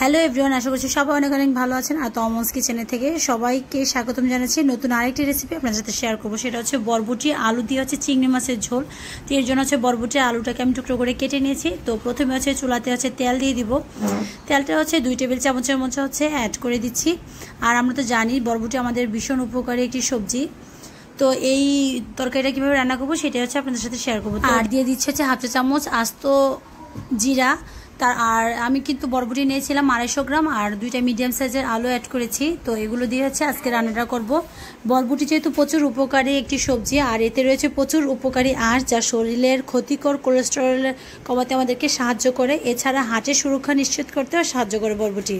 hello everyone আশা করছি সবাই অনেক অনেক ভালো আছেন আর তমস কিচেনে থেকে সবাইকে স্বাগতম জানাচ্ছি নতুন আরেকটি রেসিপি আপনার সাথে শেয়ার করবো সেটা হচ্ছে বরবটি আলু দিয়ে হচ্ছে চিংড়ি মাছের ঝোল তো এর জন্য হচ্ছে বরবটি আলুটাকে আমি টুকরো করে কেটে নিয়েছি তো প্রথমে হচ্ছে চুলাতে হচ্ছে তেল দিয়ে দিব তেলটা হচ্ছে দুই টেবিল চামচের মতো হচ্ছে অ্যাড করে দিচ্ছি আর আমরা তো জানি বরবটি আমাদের ভীষণ উপকারী একটি সবজি তো এই তরকারিটা কীভাবে রান্না করবো সেটা হচ্ছে আপনাদের সাথে শেয়ার করবো আর দিয়ে দিচ্ছে হচ্ছে হাফ চা চামচ আস্ত জিরা তার আর আমি কিন্তু বরবটি নিয়েছিলাম আড়াইশো গ্রাম আর দুইটা মিডিয়াম সাইজের আলু অ্যাড করেছি তো এগুলো দিয়ে হচ্ছে আজকে রান্নাটা করব বরবটি যেহেতু প্রচুর উপকারী একটি সবজি আর এতে রয়েছে প্রচুর উপকারী আঁশ যা শরীরের ক্ষতিকর কোলেস্টেরল কমাতে আমাদেরকে সাহায্য করে এছাড়া হাটের সুরক্ষা নিশ্চিত করতেও সাহায্য করে বরবটি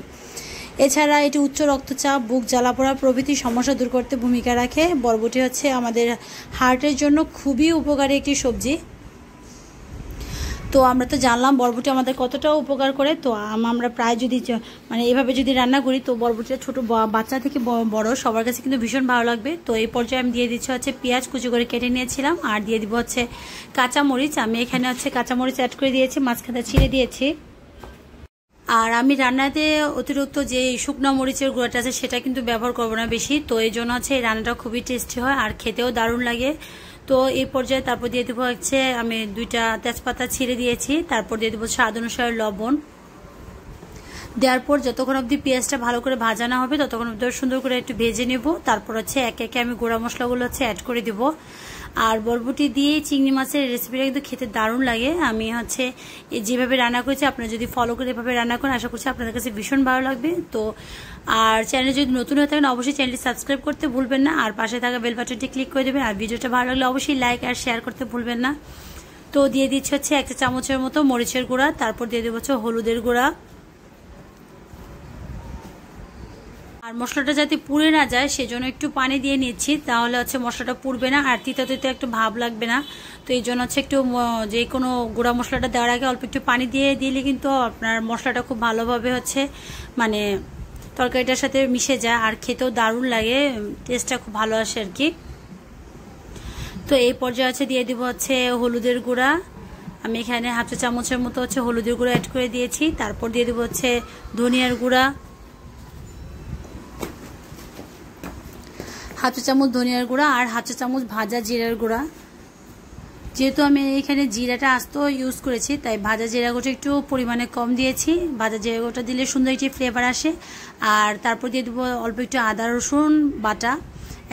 এছাড়া এটি উচ্চ রক্তচাপ বুক জ্বালাপোড়া প্রভৃতি সমস্যা দূর করতে ভূমিকা রাখে বরবটি হচ্ছে আমাদের হার্টের জন্য খুবই উপকারী একটি সবজি তো আমরা তো জানলাম বরবটি আমাদের কতটা উপকার করে তো আমরা প্রায় যদি মানে এভাবে যদি রান্না করি তো বরবটিটা ছোটো বাচ্চা থেকে বড় সবার কাছে কিন্তু ভীষণ ভালো লাগবে তো এই পর্যায়ে আমি দিয়ে দিচ্ছি হচ্ছে পেঁয়াজ কুচি করে কেটে নিয়েছিলাম আর দিয়ে দিব হচ্ছে কাঁচামরিচ আমি এখানে হচ্ছে কাঁচামরিচ অ্যাড করে দিয়েছি মাঝখানে ছিঁড়ে দিয়েছি আর আমি রান্নাতে অতিরিক্ত যে শুকনো মরিচের গুঁড়াটা আছে সেটা কিন্তু ব্যবহার করবো না বেশি তো এই জন্য হচ্ছে এই রান্নাটা খুবই টেস্টি হয় আর খেতেও দারুণ লাগে তো এই পর্যায়ে তারপর দিয়ে দেবো হচ্ছে আমি দুইটা তেজপাতা ছিঁড়ে দিয়েছি তারপর দিয়ে দেবো স্বাদ অনুসারে লবণ দেওয়ার পর যতক্ষণ অব্দি পেঁয়াজটা ভালো করে ভাজানো হবে ততক্ষণ অবধি সুন্দর করে একটু ভেজে নেব তারপর হচ্ছে একে একে আমি গোড়া মশলাগুলো হচ্ছে অ্যাড করে দেব আর বরবটি দিয়ে চিংড়ি মাছের রেসিপিটা কিন্তু খেতে দারুণ লাগে আমি হচ্ছে যেভাবে রান্না করেছি আপনারা যদি ফলো করে এভাবে রান্না করেন আশা করছি আপনাদের কাছে ভীষণ ভালো লাগবে তো আর চ্যানেল যদি নতুন হয়ে থাকেন অবশ্যই চ্যানেলটি সাবস্ক্রাইব করতে ভুলবেন না আর পাশে থাকা বেল বাটনটি ক্লিক করে দেবেন আর ভিডিওটা ভালো লাগলে অবশ্যই লাইক আর শেয়ার করতে ভুলবেন না তো দিয়ে দিচ্ছে হচ্ছে একটা চামচের মতো মরিচের গুঁড়া তারপর দিয়ে দেবো হচ্ছে হলুদের গুঁড়া আর মশলাটা যাতে পুড়ে না যায় সেজন্য একটু পানি দিয়ে নিচ্ছি তাহলে হচ্ছে মশলাটা পুড়বে না আর তিতা তিতে একটু ভাব লাগবে না তো এই জন্য হচ্ছে একটু যে কোনো গুঁড়া মশলাটা দেওয়ার আগে অল্প একটু পানি দিয়ে দিলে কিন্তু আপনার মশলাটা খুব ভালোভাবে হচ্ছে মানে তরকারিটার সাথে মিশে যায় আর খেতেও দারুণ লাগে টেস্টটা খুব ভালো আসে আর কি তো এই পর্যায়ে হচ্ছে দিয়ে দিব হচ্ছে হলুদের গুঁড়া আমি এখানে হাফ চা চামচের মতো হচ্ছে হলুদের গুঁড়া অ্যাড করে দিয়েছি তারপর দিয়ে দেবো হচ্ছে ধনিয়ার গুঁড়া হাতে চামচ ধনিয়ার গুঁড়া আর হাতে চামচ ভাজা জিরার গুঁড়া যেহেতু আমি এখানে জিরাটা আস্ত ইউজ করেছি তাই ভাজা জিরা গোটা একটু পরিমাণে কম দিয়েছি ভাজা জিরা গোটা দিলে সুন্দর একটি ফ্লেভার আসে আর তারপর দিয়ে দেবো অল্প একটু আদা রসুন বাটা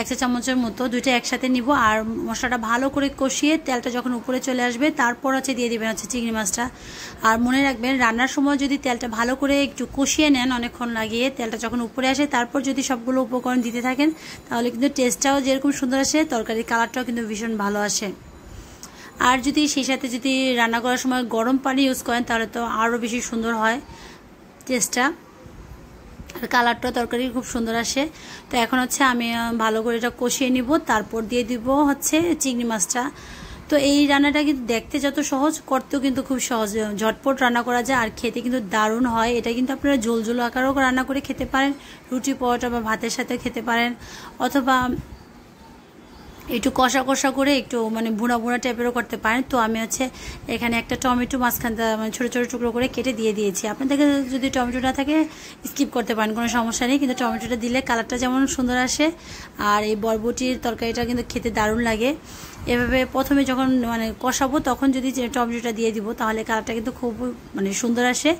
এক চা চামচের মতো দুইটা একসাথে নিব আর মশলাটা ভালো করে কষিয়ে তেলটা যখন উপরে চলে আসবে তারপর হচ্ছে দিয়ে দেবেন হচ্ছে চিংড়ি মাছটা আর মনে রাখবেন রান্নার সময় যদি তেলটা ভালো করে একটু কষিয়ে নেন অনেকক্ষণ লাগিয়ে তেলটা যখন উপরে আসে তারপর যদি সবগুলো উপকরণ দিতে থাকেন তাহলে কিন্তু টেস্টটাও যেরকম সুন্দর আসে তরকারির কালারটাও কিন্তু ভীষণ ভালো আসে আর যদি সেই সাথে যদি রান্না করার সময় গরম পানি ইউজ করেন তাহলে তো আরও বেশি সুন্দর হয় টেস্টটা আর কালারটা তরকারি খুব সুন্দর আসে তো এখন হচ্ছে আমি ভালো করে এটা কষিয়ে নিব তারপর দিয়ে দিব হচ্ছে চিংড়ি মাছটা তো এই রান্নাটা কিন্তু দেখতে যত সহজ করতেও কিন্তু খুব সহজ ঝটপট রান্না করা যায় আর খেতে কিন্তু দারুণ হয় এটা কিন্তু আপনারা ঝোল ঝোল আকারও রান্না করে খেতে পারেন রুটি পরোটা বা ভাতের সাথে খেতে পারেন অথবা একটু কষা কষা করে একটু মানে বুনা বুনা টাইপেরও করতে পারেন তো আমি হচ্ছে এখানে একটা টমেটো মাঝখান মানে ছোটো ছোটো টুকরো করে কেটে দিয়ে দিয়েছি আপনাদের যদি টমেটো না থাকে স্কিপ করতে পারেন কোনো সমস্যা নেই কিন্তু টমেটোটা দিলে কালারটা যেমন সুন্দর আসে আর এই বরবটির তরকারিটা কিন্তু খেতে দারুণ লাগে এভাবে প্রথমে যখন মানে কষাবো তখন যদি টমেটোটা দিয়ে দিব তাহলে কালারটা কিন্তু খুব মানে সুন্দর আসে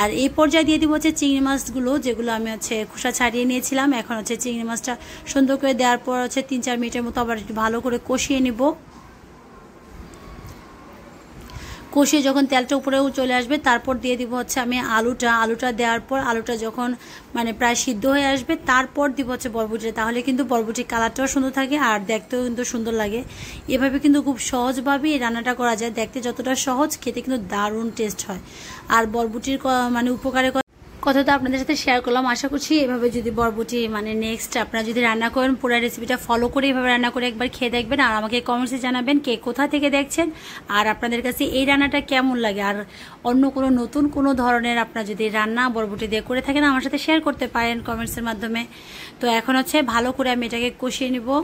আর এই পর্যায়ে দিয়ে দিব হচ্ছে চিংড়ি মাছগুলো যেগুলো আমি হচ্ছে খোসা ছাড়িয়ে নিয়েছিলাম এখন হচ্ছে চিংড়ি মাছটা সুন্দর করে দেওয়ার পর হচ্ছে তিন চার মিনিটের মতো আবার ভালো করে কষিয়ে নিব কষিয়ে যখন তেলটা উপরেও চলে আসবে তারপর দিয়ে দিব হচ্ছে আমি আলুটা আলুটা দেওয়ার পর আলুটা যখন মানে প্রায় সিদ্ধ হয়ে আসবে তারপর দিব হচ্ছে বরবটি তাহলে কিন্তু বরবটির কালারটাও সুন্দর থাকে আর দেখতেও কিন্তু সুন্দর লাগে এভাবে কিন্তু খুব সহজভাবেই রান্নাটা করা যায় দেখতে যতটা সহজ খেতে কিন্তু দারুণ টেস্ট হয় আর বরবটির মানে উপকারে কথা তো আপনাদের সাথে শেয়ার করলাম আশা করছি এভাবে যদি বরবটি মানে নেক্সট আপনারা যদি রান্না করেন পুরো রেসিপিটা ফলো করে এভাবে রান্না করে একবার খেয়ে দেখবেন আর আমাকে কমেন্টসে জানাবেন কে কোথা থেকে দেখছেন আর আপনাদের কাছে এই রান্নাটা কেমন লাগে আর অন্য কোনো নতুন কোনো ধরনের আপনারা যদি রান্না বরবটি দিয়ে করে থাকেন আমার সাথে শেয়ার করতে পারেন কমেন্টসের মাধ্যমে তো এখন হচ্ছে ভালো করে আমি এটাকে কষিয়ে নেবো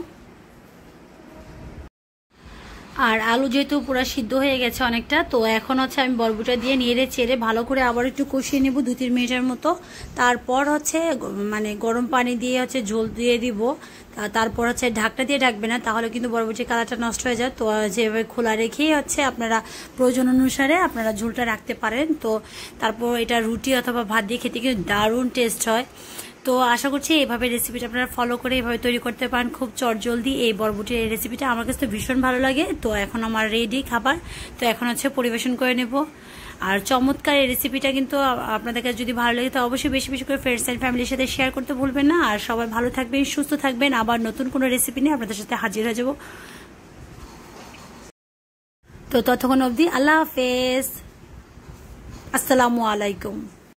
আর আলু যেহেতু পুরো সিদ্ধ হয়ে গেছে অনেকটা তো এখন হচ্ছে আমি বরবুটা দিয়ে নেড়ে চেড়ে ভালো করে আবার একটু কষিয়ে নেব দু তিন মিনিটের মতো তারপর হচ্ছে মানে গরম পানি দিয়ে হচ্ছে ঝোল দিয়ে দিব তারপর হচ্ছে ঢাকটা দিয়ে ঢাকবে না তাহলে কিন্তু বরবুটির কালারটা নষ্ট হয়ে যায় তো যেভাবে খোলা রেখেই হচ্ছে আপনারা প্রয়োজন অনুসারে আপনারা ঝোলটা রাখতে পারেন তো তারপর এটা রুটি অথবা ভাত দিয়ে খেতে কিন্তু দারুণ টেস্ট হয় তো আশা করছি এইভাবে রেসিপিটা আপনারা ফলো করে এইভাবে তৈরি করতে পারেন খুব চটজলদি এই বরবটির এই রেসিপিটা আমার কাছে তো ভীষণ ভালো লাগে তো এখন আমার রেডি খাবার তো এখন হচ্ছে পরিবেশন করে নেব আর চমৎকার এই রেসিপিটা কিন্তু আপনাদের কাছে যদি ভালো লাগে তো অবশ্যই বেশি বেশি করে ফ্রেন্ডস অ্যান্ড ফ্যামিলির সাথে শেয়ার করতে ভুলবেন না আর সবাই ভালো থাকবেন সুস্থ থাকবেন আবার নতুন কোনো রেসিপি নিয়ে আপনাদের সাথে হাজির হয়ে যাব তো ততক্ষণ অবধি আল্লাহ হাফেজ আসসালামু আলাইকুম